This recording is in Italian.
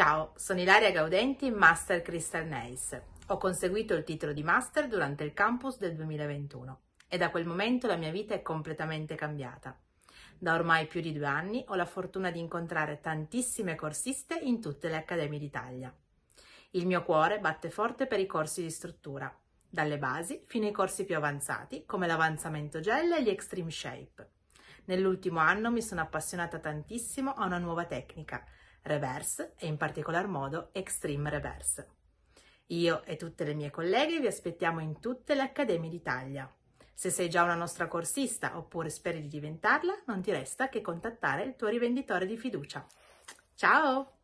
Ciao, sono Ilaria Gaudenti, Master Crystal Nails. Ho conseguito il titolo di Master durante il campus del 2021 e da quel momento la mia vita è completamente cambiata. Da ormai più di due anni ho la fortuna di incontrare tantissime corsiste in tutte le accademie d'Italia. Il mio cuore batte forte per i corsi di struttura, dalle basi fino ai corsi più avanzati come l'avanzamento gel e gli extreme shape. Nell'ultimo anno mi sono appassionata tantissimo a una nuova tecnica, reverse e in particolar modo extreme reverse. Io e tutte le mie colleghe vi aspettiamo in tutte le accademie d'Italia. Se sei già una nostra corsista oppure speri di diventarla, non ti resta che contattare il tuo rivenditore di fiducia. Ciao!